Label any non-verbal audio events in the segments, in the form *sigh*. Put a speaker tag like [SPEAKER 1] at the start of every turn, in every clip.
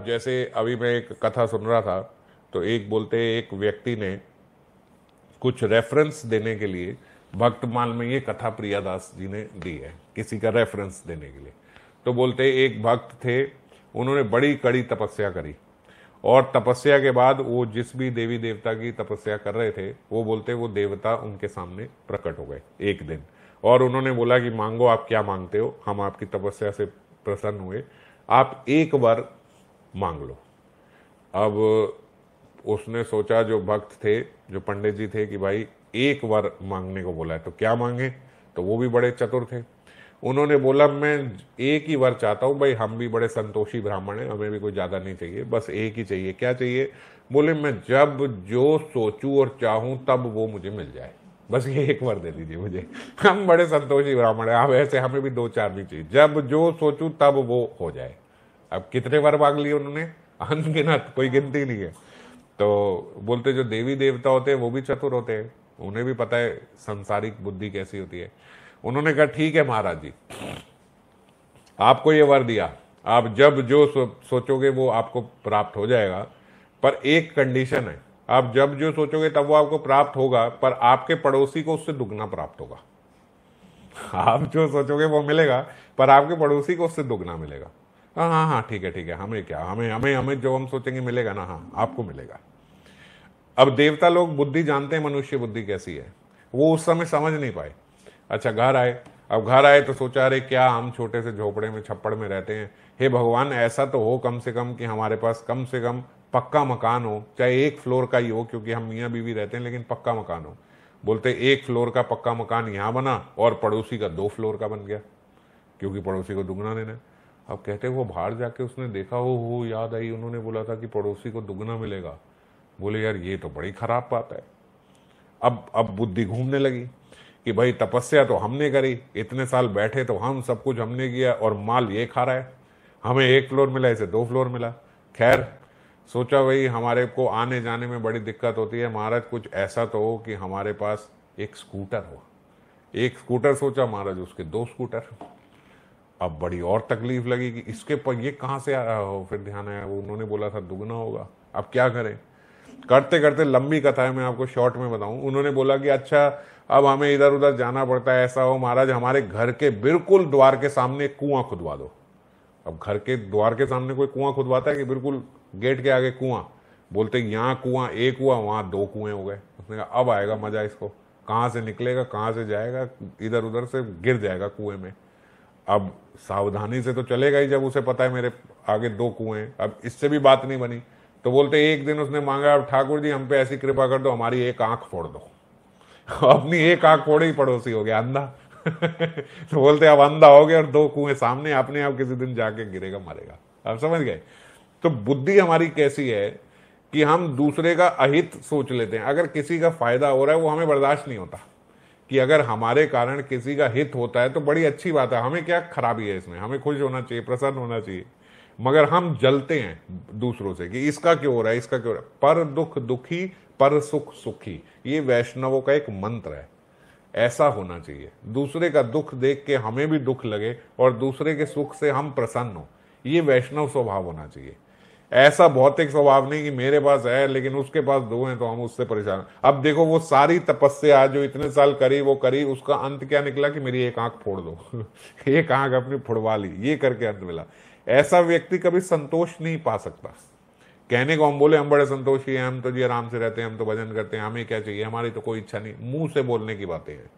[SPEAKER 1] अब जैसे अभी मैं एक कथा सुन रहा था तो एक बोलते एक व्यक्ति ने कुछ रेफरेंस देने के लिए भक्तमाल में ये कथा प्रियादास जी ने दी है किसी का रेफरेंस देने के लिए तो बोलते एक भक्त थे उन्होंने बड़ी कड़ी तपस्या करी और तपस्या के बाद वो जिस भी देवी देवता की तपस्या कर रहे थे वो बोलते वो देवता उनके सामने प्रकट हो गए एक दिन और उन्होंने बोला कि मांगो आप क्या मांगते हो हम आपकी तपस्या से प्रसन्न हुए आप एक बार मांग लो अब उसने सोचा जो भक्त थे जो पंडित जी थे कि भाई एक बार मांगने को बोला है तो क्या मांगे तो वो भी बड़े चतुर थे उन्होंने बोला मैं एक ही बार चाहता हूँ भाई हम भी बड़े संतोषी ब्राह्मण हैं हमें भी कोई ज़्यादा नहीं चाहिए बस एक ही चाहिए क्या चाहिए बोले मैं जब जो सोचू और चाहूँ तब वो मुझे मिल जाए बस ये एक बार दे दीजिए मुझे हम बड़े संतोषी ब्राह्मण हैं आप ऐसे हमें भी दो चार नहीं चाहिए जब जो सोचू तब वो हो जाए अब कितने बार भाग लिए उन्होंने अनगिनत कोई गिनती नहीं है तो बोलते जो देवी देवता होते हैं वो भी चतुर होते हैं उन्हें भी पता है संसारिक बुद्धि कैसी होती है उन्होंने कहा ठीक है महाराज जी आपको ये वर दिया आप जब जो सो, सोचोगे वो आपको प्राप्त हो जाएगा पर एक कंडीशन है आप जब जो सोचोगे तब वो आपको प्राप्त होगा पर आपके पड़ोसी को उससे दुगना प्राप्त होगा आप जो सोचोगे वो मिलेगा पर आपके पड़ोसी को उससे दुगना मिलेगा हाँ हाँ हाँ ठीक है ठीक है हमें क्या हमें हमें हमें जो हम सोचेंगे मिलेगा ना हाँ आपको मिलेगा अब देवता लोग बुद्धि जानते हैं मनुष्य बुद्धि कैसी है वो उस समय समझ नहीं पाए अच्छा घर आए अब घर आए तो सोचा अरे क्या हम छोटे से झोपड़े में छप्पड़ में रहते हैं हे भगवान ऐसा तो हो कम से कम कि हमारे पास कम से कम पक्का मकान हो चाहे एक फ्लोर का ही हो क्योंकि हम मियाँ बीवी रहते हैं लेकिन पक्का मकान हो बोलते एक फ्लोर का पक्का मकान यहाँ बना और पड़ोसी का दो फ्लोर का बन गया क्योंकि पड़ोसी को दुगना देना अब कहते वो बाहर जाके उसने देखा हो वो याद आई उन्होंने बोला था कि पड़ोसी को दुगना मिलेगा बोले यार ये तो बड़ी खराब बात है अब अब बुद्धि घूमने लगी कि भाई तपस्या तो हमने करी इतने साल बैठे तो हम सब कुछ हमने किया और माल ये खा रहा है हमें एक फ्लोर मिला इसे दो फ्लोर मिला खैर सोचा भाई हमारे को आने जाने में बड़ी दिक्कत होती है महाराज कुछ ऐसा तो हो कि हमारे पास एक स्कूटर हो एक स्कूटर सोचा महाराज उसके दो स्कूटर अब बड़ी और तकलीफ लगेगी इसके पर ये कहाँ से आ रहा हो फिर ध्यान आया वो उन्होंने बोला था दुगना होगा अब क्या करें करते करते लंबी कथा है मैं आपको शॉर्ट में बताऊं उन्होंने बोला कि अच्छा अब हमें इधर उधर जाना पड़ता है ऐसा हो महाराज हमारे घर के बिल्कुल द्वार के सामने कुआं खुदवा दो अब घर के द्वार के सामने कोई कुआं खुदवाता है कि बिल्कुल गेट के आगे कुआं बोलते यहाँ कुआं एक कुआं वहां दो कुएं हो गए उसने कहा अब आएगा मजा इसको कहाँ से निकलेगा कहाँ से जाएगा इधर उधर से गिर जाएगा कुएं में अब सावधानी से तो चलेगा ही जब उसे पता है मेरे आगे दो कुएं अब इससे भी बात नहीं बनी तो बोलते एक दिन उसने मांगा अब ठाकुर जी हम पे ऐसी कृपा कर दो हमारी एक आंख फोड़ दो *laughs* अपनी एक आंख फोड़े ही पड़ोसी हो गया अंधा *laughs* तो बोलते अब अंधा हो गया और दो कुएं सामने अपने आप किसी दिन जाके गिरेगा मरेगा आप समझ गए तो बुद्धि हमारी कैसी है कि हम दूसरे का अहित सोच लेते हैं अगर किसी का फायदा हो रहा है वो हमें बर्दाश्त नहीं होता कि अगर हमारे कारण किसी का हित होता है तो बड़ी अच्छी बात है हमें क्या खराबी है इसमें हमें खुश होना चाहिए प्रसन्न होना चाहिए मगर हम जलते हैं दूसरों से कि इसका क्यों हो रहा है इसका क्यों हो रहा है पर दुख दुखी पर सुख सुखी ये वैष्णवों का एक मंत्र है ऐसा होना चाहिए दूसरे का दुख देख के हमें भी दुख लगे और दूसरे के सुख से हम प्रसन्न हो ये वैष्णव स्वभाव होना चाहिए ऐसा भौतिक स्वभाव नहीं कि मेरे पास है लेकिन उसके पास दो हैं तो हम उससे परेशान अब देखो वो सारी तपस्या जो इतने साल करी वो करी उसका अंत क्या निकला कि मेरी एक आंख फोड़ दो *laughs* एक आंख अपनी फोड़वा ली ये करके अंत मिला ऐसा व्यक्ति कभी संतोष नहीं पा सकता कहने को हम बोले हम बड़े संतोषी हैं हम तो जी आराम से रहते हैं हम तो भजन करते हैं हमें क्या चाहिए हमारी तो कोई इच्छा नहीं मुंह से बोलने की बातें हैं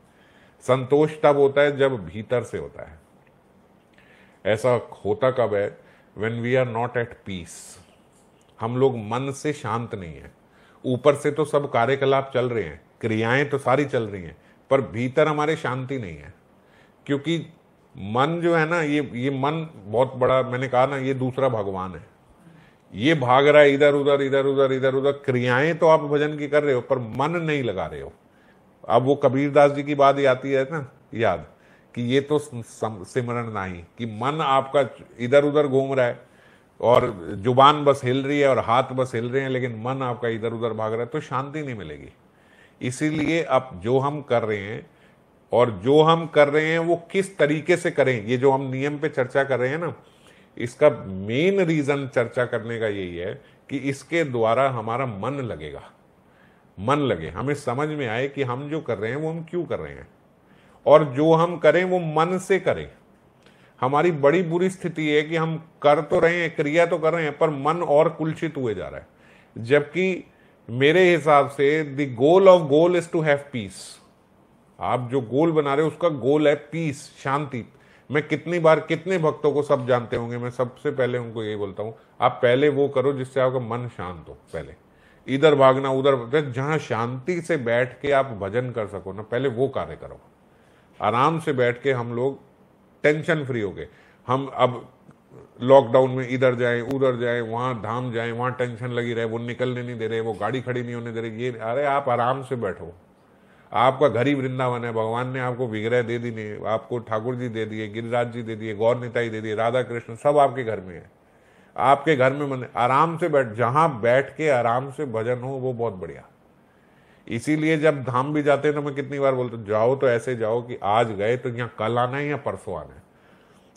[SPEAKER 1] संतोष तब होता है जब भीतर से होता है ऐसा होता कब है when we are not at peace हम लोग मन से शांत नहीं है ऊपर से तो सब कार्यकलाप चल रहे हैं क्रियाएं तो सारी चल रही हैं पर भीतर हमारे शांति नहीं है क्योंकि मन जो है ना ये ये मन बहुत बड़ा मैंने कहा ना ये दूसरा भगवान है ये भाग रहा है इधर उधर इधर उधर इधर उधर क्रियाएं तो आप भजन की कर रहे हो पर मन नहीं लगा रहे हो अब वो कबीरदास जी की बात आती है ना याद कि ये तो सिमरण नहीं कि मन आपका इधर उधर घूम रहा है और जुबान बस हिल रही है और हाथ बस हिल रहे हैं लेकिन मन आपका इधर उधर भाग रहा है तो शांति नहीं मिलेगी इसीलिए अब जो हम कर रहे हैं और जो हम कर रहे हैं वो किस तरीके से करें ये जो हम नियम पे चर्चा कर रहे हैं ना इसका मेन रीजन चर्चा करने का यही है कि इसके द्वारा हमारा मन लगेगा मन लगे हमें समझ में आए कि हम जो कर रहे हैं वो हम क्यों कर रहे हैं और जो हम करें वो मन से करें हमारी बड़ी बुरी स्थिति है कि हम कर तो रहे हैं क्रिया तो कर रहे हैं पर मन और कुलचित हुए जा रहा है जबकि मेरे हिसाब से the goal of goal is to have peace आप जो गोल बना रहे हो उसका गोल है पीस शांति मैं कितनी बार कितने भक्तों को सब जानते होंगे मैं सबसे पहले उनको यही बोलता हूं आप पहले वो करो जिससे आपका मन शांत हो पहले इधर भागना उधर जहां शांति से बैठ के आप भजन कर सको ना पहले वो कार्य करो आराम से बैठ के हम लोग टेंशन फ्री हो गए हम अब लॉकडाउन में इधर जाए उधर जाए वहां धाम जाए वहां टेंशन लगी रहे वो निकलने नहीं दे रहे वो गाड़ी खड़ी नहीं होने दे रही ये अरे आप आराम से बैठो आपका घर ही वृंदावन है भगवान ने आपको विग्रह दे दिए आपको ठाकुर जी दे दिए गिरिराज जी दे दिए गौर निताई दे दिए राधा कृष्ण सब आपके घर में है आपके घर में मन आराम से बैठ जहां बैठ के आराम से भजन हो वो बहुत बढ़िया इसीलिए जब धाम भी जाते हैं तो मैं कितनी बार बोलता जाओ तो ऐसे जाओ कि आज गए तो यहाँ कल आना है या परसों आना है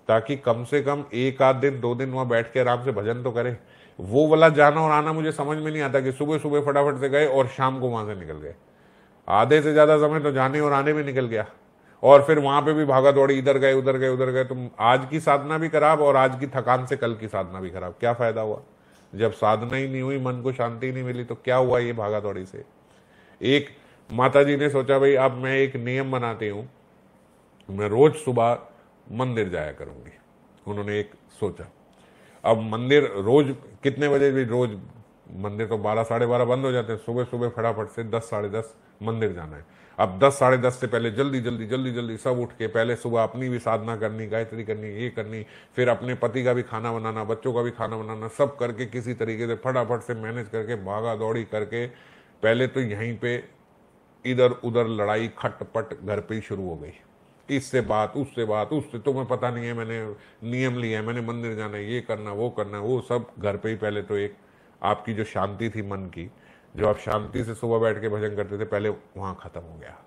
[SPEAKER 1] ताकि कम से कम एक आध दिन दो दिन वहां बैठ के आराम से भजन तो करे वो वाला जाना और आना मुझे समझ में नहीं आता कि सुबह सुबह फटाफट से गए और शाम को वहां से निकल गए आधे से ज़्यादा समय तो जाने और आने में निकल गया और फिर वहां पे भी भागा दौड़ी इधर गए उधर गए उधर गए तुम तो आज की साधना भी खराब और आज की थकान से कल की साधना भी खराब क्या फ़ायदा हुआ जब साधना ही नहीं हुई मन को शांति नहीं मिली तो क्या हुआ ये भागा दौड़ी से एक माता जी ने सोचा भाई अब मैं एक नियम बनाती हूँ मैं रोज सुबह मंदिर जाया करूँगी उन्होंने एक सोचा अब मंदिर रोज कितने बजे भी रोज मंदिर तो बारह साढ़े बारह बंद हो जाते हैं सुबह सुबह फटाफट से दस साढ़े दस मंदिर जाना है अब दस साढ़े दस से पहले जल्दी जल्दी जल्दी जल्दी सब उठ के पहले सुबह अपनी भी साधना करनी गायत्री करनी ये करनी फिर अपने पति का भी खाना बनाना बच्चों का भी खाना बनाना सब करके किसी तरीके से फटाफट से मैनेज करके भागा दौड़ी करके पहले तो यहीं पे इधर उधर लड़ाई खटपट घर पे ही शुरू हो गई इससे बात उससे बात उससे तुम्हें तो पता नहीं है मैंने नियम लिया है मैंने मंदिर जाना है ये करना वो करना वो सब घर पे ही पहले तो एक आपकी जो शांति थी मन की जो आप शांति से सुबह बैठ के भजन करते थे पहले वहाँ ख़त्म हो गया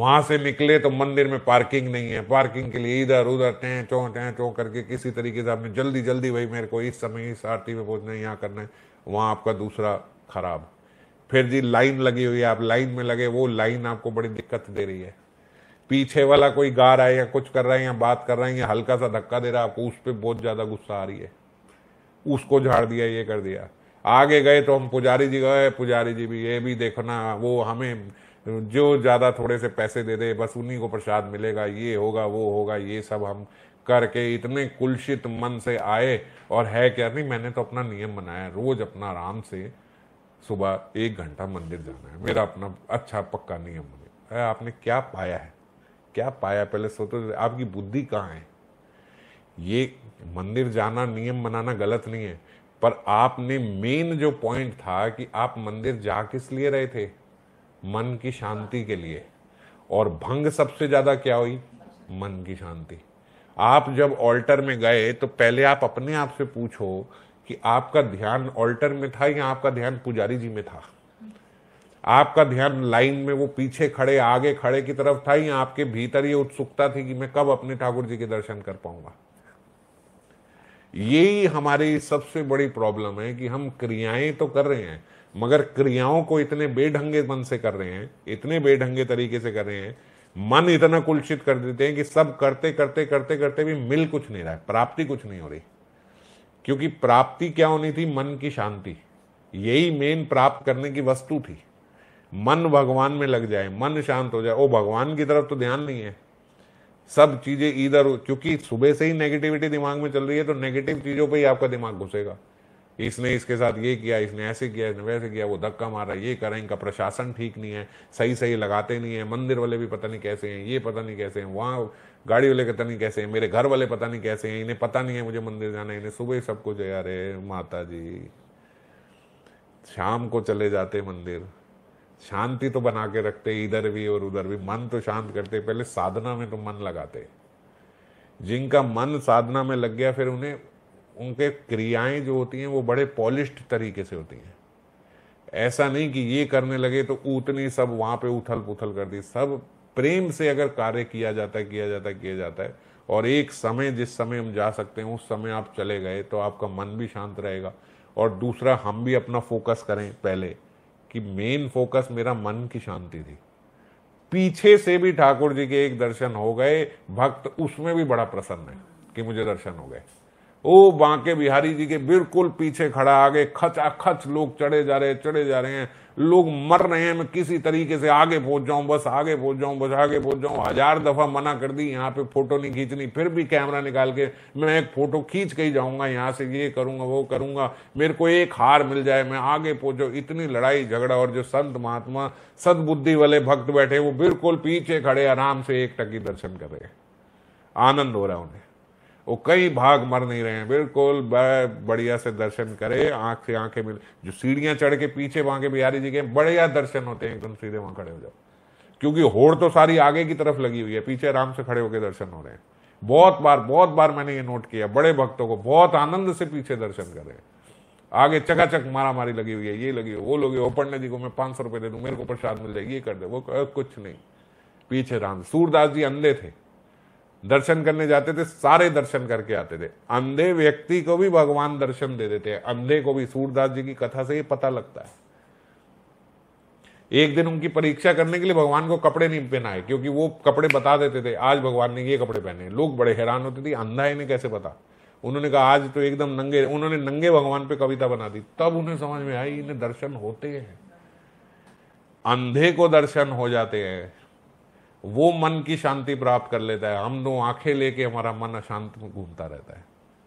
[SPEAKER 1] वहां से निकले तो मंदिर में पार्किंग नहीं है पार्किंग के लिए इधर उधर टें चो टें चौं करके किसी तरीके से आपने जल्दी जल्दी भाई मेरे को इस समय इस आरती में पहुंचना है यहाँ करना है वहाँ आपका दूसरा खराब फिर जी लाइन लगी हुई है आप लाइन में लगे वो लाइन आपको बड़ी दिक्कत दे रही है पीछे वाला कोई गा रहा है या कुछ कर रहा है या बात कर रहा है या हल्का सा धक्का दे रहा है आपको उस पर बहुत ज़्यादा गुस्सा आ रही है उसको झाड़ दिया ये कर दिया आगे गए तो हम पुजारी जी गए पुजारी जी भी ये भी देखना वो हमें जो ज़्यादा थोड़े से पैसे दे दे बस उन्हीं को प्रसाद मिलेगा ये होगा वो होगा ये सब हम करके इतने कुलशित मन से आए और है क्या नहीं मैंने तो अपना नियम बनाया रोज अपना आराम से सुबह एक घंटा मंदिर जाना है मेरा अपना अच्छा पक्का नियम है आपने क्या पाया है क्या पाया पहले सोचो आपकी बुद्धि कहाँ है ये मंदिर जाना नियम बनाना गलत नहीं है पर आपने मेन जो पॉइंट था कि आप मंदिर जा किस लिए रहे थे मन की शांति के लिए और भंग सबसे ज्यादा क्या हुई मन की शांति आप जब ऑल्टर में गए तो पहले आप अपने आप से पूछो कि आपका ध्यान ऑल्टर में था या आपका ध्यान पुजारी जी में था आपका ध्यान लाइन में वो पीछे खड़े आगे खड़े की तरफ था या आपके भीतर ये उत्सुकता थी कि मैं कब अपने ठाकुर जी के दर्शन कर पाऊंगा यही हमारी सबसे बड़ी प्रॉब्लम है कि हम क्रियाएं तो कर रहे हैं मगर क्रियाओं को इतने बेढंगे मन से कर रहे हैं इतने बेढंगे तरीके से कर रहे हैं मन इतना कुलचित कर देते हैं कि सब करते करते करते करते भी मिल कुछ नहीं रहा है प्राप्ति कुछ नहीं हो रही क्योंकि प्राप्ति क्या होनी थी मन की शांति यही मेन प्राप्त करने की वस्तु थी मन भगवान में लग जाए मन शांत हो जाए ओ भगवान की तरफ तो ध्यान नहीं है सब चीजें इधर क्योंकि सुबह से ही नेगेटिविटी दिमाग में चल रही है तो नेगेटिव चीजों पर ही आपका दिमाग घुसेगा इसने इसके साथ ये किया इसने ऐसे किया इसने वैसे किया वो धक्का मारा ये करा इनका प्रशासन ठीक नहीं है सही सही लगाते नहीं है मंदिर वाले भी पता नहीं कैसे हैं ये पता नहीं कैसे हैं वहाँ गाड़ी वाले पता नहीं कैसे हैं मेरे घर वाले पता नहीं कैसे हैं इन्हें पता नहीं है मुझे मंदिर जाना इन्हें सुबह ही सब कुछ है अरे माता जी शाम को चले जाते मंदिर शांति तो बना के रखते इधर भी और उधर भी मन तो शांत करते पहले साधना में तो मन लगाते जिनका मन साधना में लग गया फिर उन्हें उनके क्रियाएं जो होती हैं वो बड़े पॉलिश्ड तरीके से होती हैं ऐसा नहीं कि ये करने लगे तो उतनी सब वहां पे उथल पुथल कर दी सब प्रेम से अगर कार्य किया जाता है किया जाता है किया जाता है और एक समय जिस समय हम जा सकते हैं उस समय आप चले गए तो आपका मन भी शांत रहेगा और दूसरा हम भी अपना फोकस करें पहले कि मेन फोकस मेरा मन की शांति थी पीछे से भी ठाकुर जी के एक दर्शन हो गए भक्त उसमें भी बड़ा प्रसन्न है कि मुझे दर्शन हो गए ओ बांके बिहारी जी के बिल्कुल पीछे खड़ा आगे खच अखच लोग चढ़े जा रहे हैं चढ़े जा रहे हैं लोग मर रहे हैं मैं किसी तरीके से आगे पहुंच जाऊं बस आगे पहुंच जाऊं बस आगे पहुंच जाऊं हजार दफा मना कर दी यहाँ पे फोटो नहीं खींचनी फिर भी कैमरा निकाल के मैं एक फोटो खींच के ही जाऊंगा यहाँ से ये करूंगा वो करूंगा मेरे को एक हार मिल जाए मैं आगे पहुंच जाऊं इतनी लड़ाई झगड़ा और जो संत महात्मा सदबुद्धि वाले भक्त बैठे वो बिल्कुल पीछे खड़े आराम से एक टकी दर्शन कर रहे आनंद हो रहा है उन्हें वो कई भाग मर नहीं रहे हैं बिल्कुल बढ़िया से दर्शन करे आंख से आंखें मिल जो सीढ़ियां चढ़ के पीछे वहां के बिहारी जी के बढ़िया दर्शन होते हैं एकदम सीधे वहां खड़े हो जाओ क्योंकि होड़ तो सारी आगे की तरफ लगी हुई है पीछे आराम से खड़े होकर दर्शन हो रहे हैं बहुत बार बहुत बार मैंने ये नोट किया बड़े भक्तों को बहुत आनंद से पीछे दर्शन कर रहे हैं आगे चकाचक मारा मारी लगी हुई है ये लगी हुई वो लोग वो पंडित जी को मैं पांच सौ रुपए दे दू मेरे को प्रसाद मिल जाए ये कर दे वो कुछ नहीं पीछे राम सूरदास जी अंधे थे दर्शन करने जाते थे सारे दर्शन करके आते थे अंधे व्यक्ति को भी भगवान दर्शन दे देते हैं अंधे को भी सूरदास जी की कथा से ये पता लगता है एक दिन उनकी परीक्षा करने के लिए भगवान को कपड़े नहीं पहनाए क्योंकि वो कपड़े बता देते थे आज भगवान ने ये कपड़े पहने लोग बड़े हैरान होते थे अंधा इन्हें कैसे पता उन्होंने कहा आज तो एकदम नंगे उन्होंने नंगे भगवान पे कविता बना दी तब उन्हें समझ में आई इन्हें दर्शन होते हैं अंधे को दर्शन हो जाते हैं वो मन की शांति प्राप्त कर लेता है हम दो आंखें लेके हमारा मन अशांत में घूमता रहता है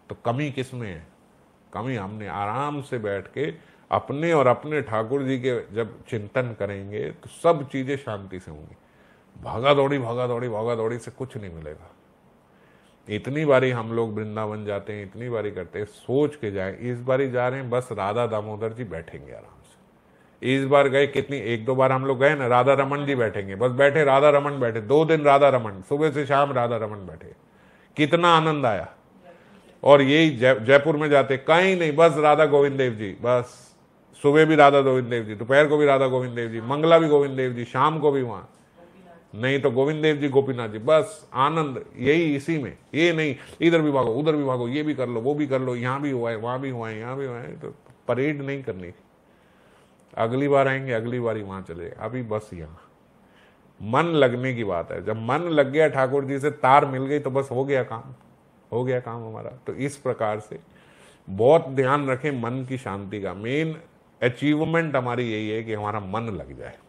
[SPEAKER 1] तो कमी किस में है कमी हमने आराम से बैठ के अपने और अपने ठाकुर जी के जब चिंतन करेंगे तो सब चीज़ें शांति से होंगी भागा दौड़ी भागा दौड़ी भागा दौड़ी से कुछ नहीं मिलेगा इतनी बारी हम लोग वृंदावन जाते हैं इतनी बारी करते हैं सोच के जाए इस बारी जा रहे हैं बस राधा दामोदर जी बैठेंगे आराम से इस बार गए कितनी एक दो बार हम लोग गए ना राधा रमन जी बैठेंगे बस बैठे राधा रमन बैठे दो दिन राधा रमन सुबह से शाम राधा रमन बैठे कितना आनंद आया और यही जयपुर में जाते कहीं नहीं बस राधा गोविंद देव जी बस सुबह भी राधा गोविंद देव जी दोपहर को भी राधा गोविंद देव जी मंगला भी गोविंद देव जी शाम को भी वहां नहीं तो गोविंद देव जी गोपीनाथ जी बस आनंद यही इसी में ये नहीं इधर भी भागो उधर भी भागो ये भी कर लो वो भी कर लो यहाँ भी हुआ है वहां भी हुआ है यहाँ भी हुआ है तो परेड नहीं करनी अगली बार आएंगे अगली बार ही वहां चले अभी बस यहाँ मन लगने की बात है जब मन लग गया ठाकुर जी से तार मिल गई तो बस हो गया काम हो गया काम हमारा तो इस प्रकार से बहुत ध्यान रखें मन की शांति का मेन अचीवमेंट हमारी यही है कि हमारा मन लग जाए